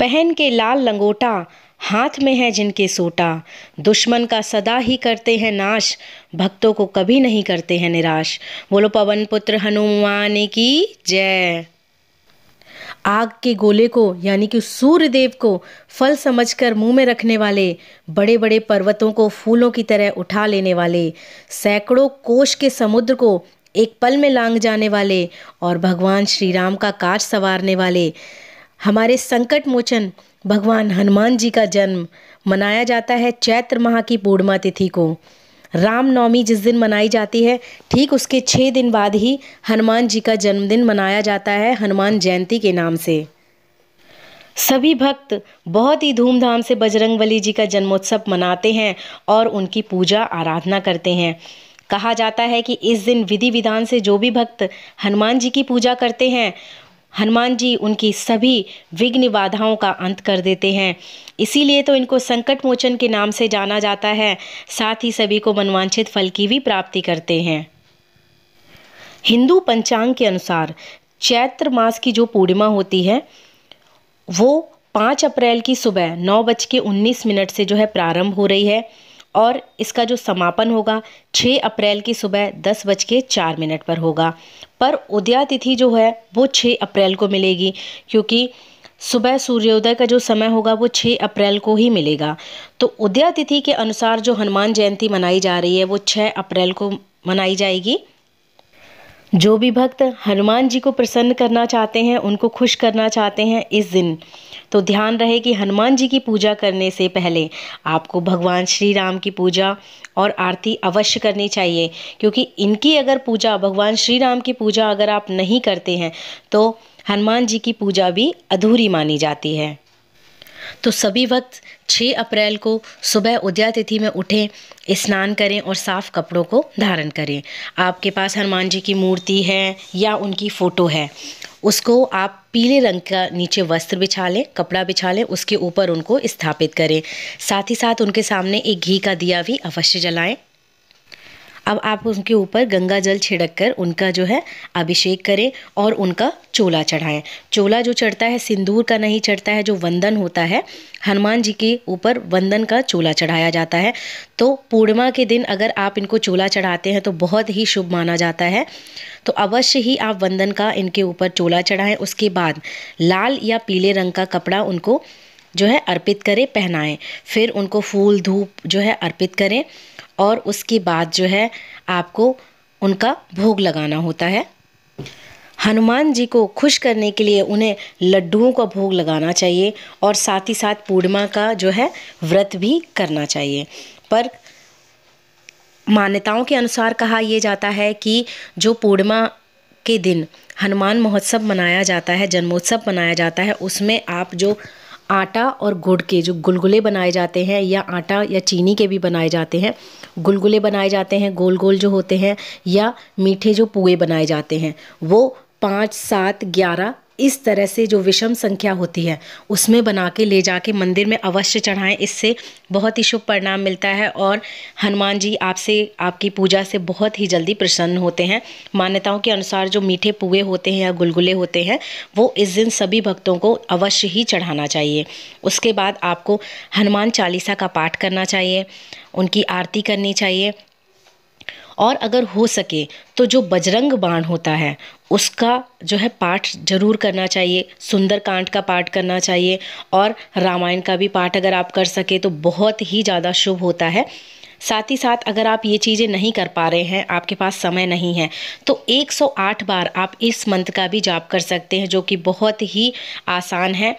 पहन के लाल लंगोटा हाथ में है जिनके सोटा दुश्मन का सदा ही करते हैं नाश भक्तों को कभी नहीं करते हैं निराश बोलो पवन पुत्र हनुमान की जय आग के गोले को यानी कि सूर्य देव को फल समझकर मुंह में रखने वाले बड़े बड़े पर्वतों को फूलों की तरह उठा लेने वाले सैकड़ों कोश के समुद्र को एक पल में लांग जाने वाले और भगवान श्री राम का काज संवारने वाले हमारे संकट मोचन भगवान हनुमान जी का जन्म मनाया जाता है चैत्र माह की पूर्णिमा तिथि को रामनवमी जिस दिन मनाई जाती है ठीक उसके छः दिन बाद ही हनुमान जी का जन्मदिन मनाया जाता है हनुमान जयंती के नाम से सभी भक्त बहुत ही धूमधाम से बजरंग बली जी का जन्मोत्सव मनाते हैं और उनकी पूजा आराधना करते हैं कहा जाता है कि इस दिन विधि विधान से जो भी भक्त हनुमान जी की पूजा करते हैं हनुमान जी उनकी सभी विघ्न बाधाओं का अंत कर देते हैं इसीलिए तो इनको संकट मोचन के नाम से जाना जाता है साथ ही सभी को मनवांछित फल की भी प्राप्ति करते हैं हिंदू पंचांग के अनुसार चैत्र मास की जो पूर्णिमा होती है वो पाँच अप्रैल की सुबह नौ बज के उन्नीस मिनट से जो है प्रारंभ हो रही है और इसका जो समापन होगा 6 अप्रैल की सुबह दस बज के चार मिनट पर होगा पर उदया तिथि जो है वो 6 अप्रैल को मिलेगी क्योंकि सुबह सूर्योदय का जो समय होगा वो 6 अप्रैल को ही मिलेगा तो उदया तिथि के अनुसार जो हनुमान जयंती मनाई जा रही है वो 6 अप्रैल को मनाई जाएगी जो भी भक्त हनुमान जी को प्रसन्न करना चाहते हैं उनको खुश करना चाहते हैं इस दिन तो ध्यान रहे कि हनुमान जी की पूजा करने से पहले आपको भगवान श्री राम की पूजा और आरती अवश्य करनी चाहिए क्योंकि इनकी अगर पूजा भगवान श्री राम की पूजा अगर आप नहीं करते हैं तो हनुमान जी की पूजा भी अधूरी मानी जाती है तो सभी वक्त 6 अप्रैल को सुबह उदया तिथि में उठें स्नान करें और साफ़ कपड़ों को धारण करें आपके पास हनुमान जी की मूर्ति है या उनकी फ़ोटो है उसको आप पीले रंग का नीचे वस्त्र बिछा लें कपड़ा बिछा लें उसके ऊपर उनको स्थापित करें साथ ही साथ उनके सामने एक घी का दिया भी अवश्य जलाएं अब आप उनके ऊपर गंगा जल छिड़क कर उनका जो है अभिषेक करें और उनका चोला चढ़ाएं चोला जो चढ़ता है सिंदूर का नहीं चढ़ता है जो वंदन होता है हनुमान जी के ऊपर वंदन का चोला चढ़ाया जाता है तो पूर्णिमा के दिन अगर आप इनको चोला चढ़ाते हैं तो बहुत ही शुभ माना जाता है तो अवश्य ही आप वंदन का इनके ऊपर चोला चढ़ाएं उसके बाद लाल या पीले रंग का कपड़ा उनको जो है अर्पित करें पहनाएं फिर उनको फूल धूप जो है अर्पित करें और उसके बाद जो है आपको उनका भोग लगाना होता है हनुमान जी को खुश करने के लिए उन्हें लड्डुओं का भोग लगाना चाहिए और साथ ही साथ पूर्णिमा का जो है व्रत भी करना चाहिए पर मान्यताओं के अनुसार कहा यह जाता है कि जो पूर्णिमा के दिन हनुमान महोत्सव मनाया जाता है जन्मोत्सव मनाया जाता है उसमें आप जो आटा और गुड़ के जो गुलगुले बनाए जाते हैं या आटा या चीनी के भी बनाए जाते हैं गुलगुले बनाए जाते हैं गोल गोल जो होते हैं या मीठे जो पुए बनाए जाते हैं वो पाँच सात ग्यारह इस तरह से जो विषम संख्या होती है उसमें बना के ले जाके मंदिर में अवश्य चढ़ाएं इससे बहुत ही शुभ परिणाम मिलता है और हनुमान जी आपसे आपकी पूजा से बहुत ही जल्दी प्रसन्न होते हैं मान्यताओं के अनुसार जो मीठे पुए होते हैं या गुलगुले होते हैं वो इस दिन सभी भक्तों को अवश्य ही चढ़ाना चाहिए उसके बाद आपको हनुमान चालीसा का पाठ करना चाहिए उनकी आरती करनी चाहिए और अगर हो सके तो जो बजरंग बाण होता है उसका जो है पाठ ज़रूर करना चाहिए सुंदरकांड का पाठ करना चाहिए और रामायण का भी पाठ अगर आप कर सके तो बहुत ही ज़्यादा शुभ होता है साथ ही साथ अगर आप ये चीज़ें नहीं कर पा रहे हैं आपके पास समय नहीं है तो 108 बार आप इस मंत्र का भी जाप कर सकते हैं जो कि बहुत ही आसान है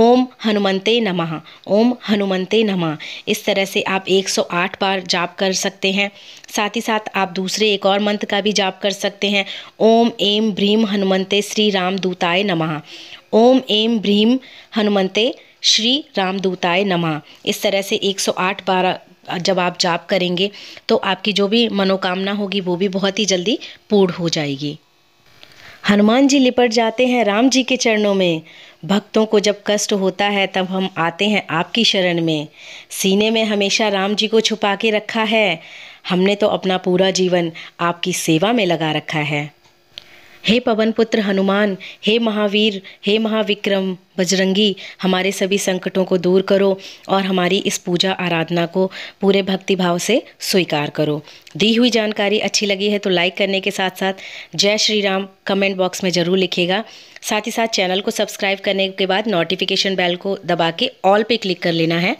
ओम हनुमंते नमः ओम हनुमंते नमः इस तरह से आप 108 बार जाप कर सकते हैं साथ ही साथ आप दूसरे एक और मंत्र का भी जाप कर सकते हैं ओम एम भ्रीम हनुमंते श्री राम दूताय नमः ओम एम भ्रीम हनुमंते श्री दूताय नमः इस तरह से 108 बार जब आप जाप करेंगे तो आपकी जो भी मनोकामना होगी वो भी बहुत ही जल्दी पूर्ण हो जाएगी हनुमान जी लिपट जाते हैं राम जी के चरणों में भक्तों को जब कष्ट होता है तब हम आते हैं आपकी शरण में सीने में हमेशा राम जी को छुपा के रखा है हमने तो अपना पूरा जीवन आपकी सेवा में लगा रखा है हे पवन पुत्र हनुमान हे महावीर हे महाविक्रम बजरंगी हमारे सभी संकटों को दूर करो और हमारी इस पूजा आराधना को पूरे भक्तिभाव से स्वीकार करो दी हुई जानकारी अच्छी लगी है तो लाइक करने के साथ साथ जय श्री राम कमेंट बॉक्स में ज़रूर लिखेगा साथ ही साथ चैनल को सब्सक्राइब करने के बाद नोटिफिकेशन बेल को दबा के ऑल पे क्लिक कर लेना है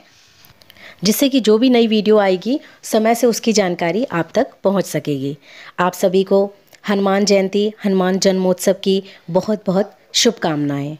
जिससे कि जो भी नई वीडियो आएगी समय से उसकी जानकारी आप तक पहुँच सकेगी आप सभी को हनुमान जयंती हनुमान जन्मोत्सव की बहुत बहुत शुभकामनाएँ